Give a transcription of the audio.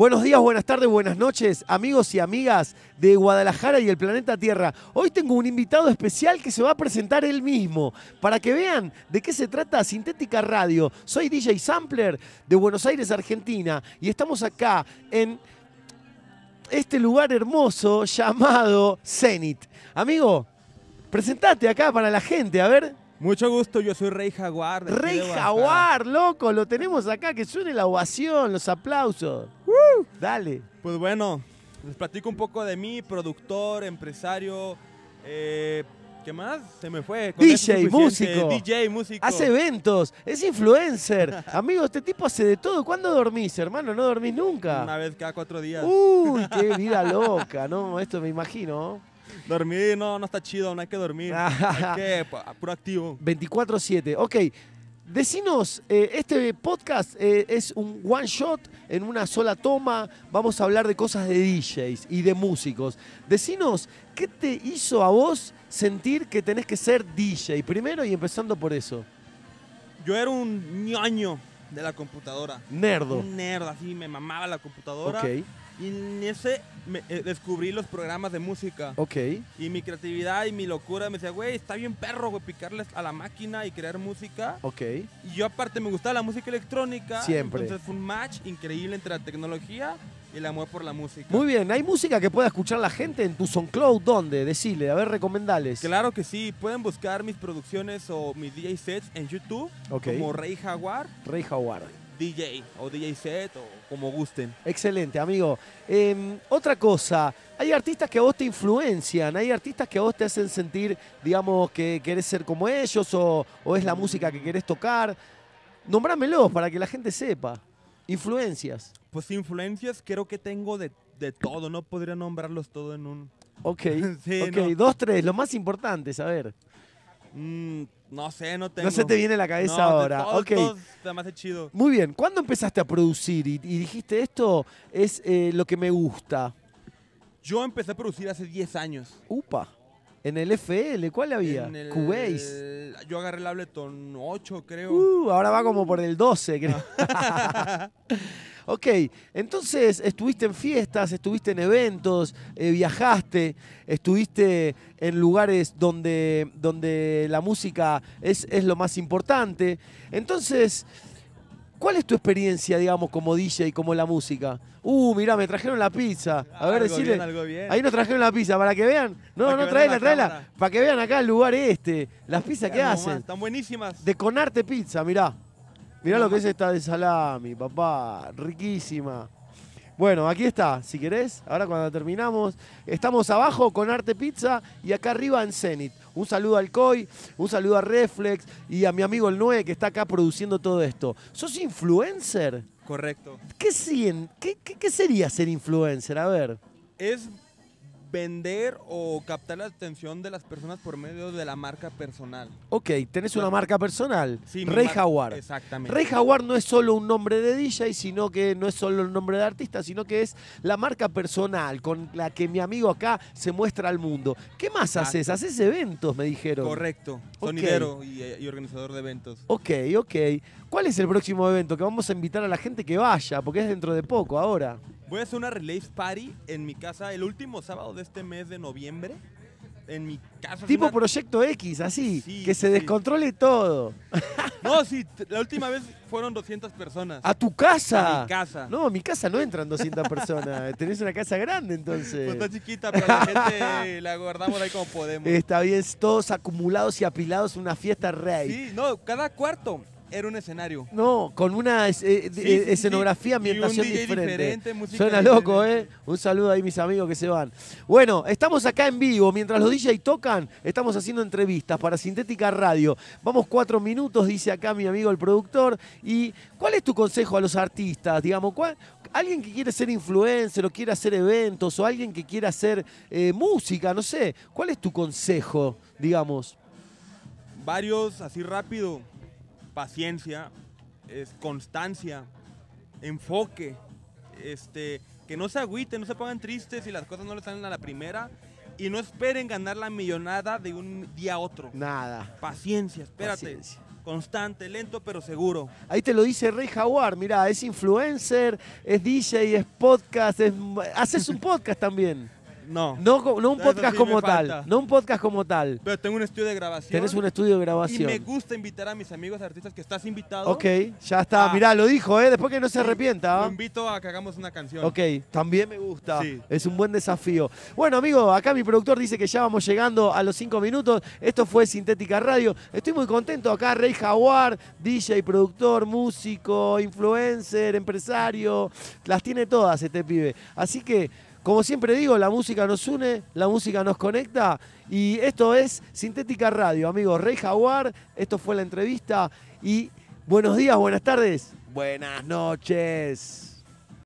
Buenos días, buenas tardes, buenas noches, amigos y amigas de Guadalajara y el planeta Tierra. Hoy tengo un invitado especial que se va a presentar él mismo. Para que vean de qué se trata Sintética Radio. Soy DJ Sampler de Buenos Aires, Argentina, y estamos acá en este lugar hermoso llamado Zenit. Amigo, presentate acá para la gente, a ver. Mucho gusto, yo soy Rey Jaguar. Rey Jaguar, loco, lo tenemos acá, que suene la ovación, los aplausos. Dale. Pues bueno, les platico un poco de mí, productor, empresario, eh, ¿Qué más? Se me fue. DJ, músico. DJ, músico. Hace eventos, es influencer. Amigo, este tipo hace de todo. ¿Cuándo dormís, hermano? No dormís nunca. Una vez cada cuatro días. Uy, qué vida loca, ¿no? Esto me imagino. Dormir no, no está chido, no hay que dormir. hay que, activo. 24-7. Ok, Decinos, eh, este podcast eh, es un one shot en una sola toma. Vamos a hablar de cosas de DJs y de músicos. Decinos, ¿qué te hizo a vos sentir que tenés que ser DJ primero y empezando por eso? Yo era un ñoño de la computadora. Nerdo. Un nerd, así me mamaba la computadora. Ok. Y en ese me, eh, descubrí los programas de música. Ok. Y mi creatividad y mi locura me decía, güey, está bien perro, güey, picarles a la máquina y crear música. Ok. Y yo aparte me gustaba la música electrónica. Siempre. Entonces fue un match increíble entre la tecnología y el amor por la música. Muy bien, ¿hay música que pueda escuchar la gente en tu SoundCloud? ¿Dónde? Decirle, a ver, recomendales. Claro que sí, pueden buscar mis producciones o mis DJ sets en YouTube. Como Rey Jaguar. Rey Jaguar. DJ o DJ set o como gusten. Excelente, amigo. Em, otra cosa, hay artistas que a vos te influencian, hay artistas que a vos te hacen sentir, digamos, que querés ser como ellos o, es la música que querés tocar. Nombrámelos para que la gente sepa. Influencias. Pues influencias creo que tengo de, de todo, no podría nombrarlos todo en un... Ok, dos, tres, lo más importante, a ver. Mm, no sé, no tengo. No se te viene la cabeza ahora. ok. Muy bien. ¿Cuándo empezaste a producir y, dijiste esto es eh, lo que me gusta? Yo empecé a producir hace 10 años. Upa. ¿En el FL? ¿Cuál había? En el, Cubase. Yo agarré el Ableton 8, creo. Uh, ahora va como por el 12, creo. Ah. Ok, entonces estuviste en fiestas, estuviste en eventos, eh, viajaste, estuviste en lugares donde, donde la música es, lo más importante. Entonces, ¿Cuál es tu experiencia, digamos, como DJ, como la música? Uh, mirá, me trajeron la pizza. A ver, decirle. Ahí nos trajeron la pizza, para que vean. No, no, traela, traela. Para que vean acá el lugar este. Las pizzas que hacen. Están buenísimas. De Conarte Pizza, mirá. Mirá lo que es esta de salami, papá. Riquísima. Bueno, aquí está, si querés. Ahora cuando terminamos, estamos abajo con Arte Pizza y acá arriba en Zenit. Un saludo al COI, un saludo a Reflex y a mi amigo el Nue, que está acá produciendo todo esto. ¿Sos influencer? Correcto. ¿Qué, qué sería ser influencer? A ver. Es vender o captar la atención de las personas por medio de la marca personal. Ok, tenés una marca personal. Sí, Rey Jaguar. Exactamente. Rey Jaguar no es solo un nombre de DJ, sino que no es solo un nombre de artista, sino que es la marca personal con la que mi amigo acá se muestra al mundo. ¿Qué más haces? Haces eventos, me dijeron. Correcto. Sonidero y, y, organizador de eventos. Ok, ok. ¿Cuál es el próximo evento que vamos a invitar a la gente que vaya? Porque es dentro de poco ahora. Voy a hacer una Relays Party en mi casa el último sábado de este mes de noviembre. En mi casa. Tipo Proyecto X, así. que se descontrole todo. No, sí, la última vez fueron 200 personas. ¿A tu casa? A mi casa. No, a mi casa no entran 200 personas. Tenés una casa grande entonces. Pues está chiquita, pero la gente la guardamos ahí como podemos. Está bien, todos acumulados y apilados, una fiesta rey. Sí, no, cada cuarto era un escenario. No, con una eh, escenografía, ambientación diferente. Suena loco, ¿eh? Un saludo ahí mis amigos que se van. Bueno, estamos acá en vivo. Mientras los DJ tocan, estamos haciendo entrevistas para Sintética Radio. Vamos cuatro minutos, dice acá mi amigo el productor. ¿Y cuál es tu consejo a los artistas? Digamos, ¿cuál, alguien que quiere ser influencer o quiere hacer eventos o alguien que quiere hacer eh, música, no sé. ¿Cuál es tu consejo, digamos? Varios, así rápido paciencia, es constancia, enfoque, este, que no se agüiten, no se pongan tristes si las cosas no le salen a la primera y no esperen ganar la millonada de un día a otro. Nada. Paciencia, espérate. constante, lento pero seguro. Ahí te lo dice Rey Jaguar, mira, es influencer, es DJ, es podcast, haces un podcast también. No. No, un podcast como tal. No un podcast como tal. Pero tengo un estudio de grabación. Tenés un estudio de grabación. Y me gusta invitar a mis amigos artistas que estás invitado. Ok, ya está. Mirá, lo dijo, ¿eh? Después que no se arrepienta. Te invito a que hagamos una canción. Ok, también me gusta. Es un buen desafío. Bueno, amigo, acá mi productor dice que ya vamos llegando a los cinco minutos. Esto fue Sintética Radio. Estoy muy contento acá. Rey Jaguar, DJ, productor, músico, influencer, empresario. Las tiene todas este pibe. Así que como siempre digo, la música nos une, la música nos conecta y esto es Sintética Radio, amigos. Rey Jaguar, esto fue la entrevista y buenos días, buenas tardes, buenas noches.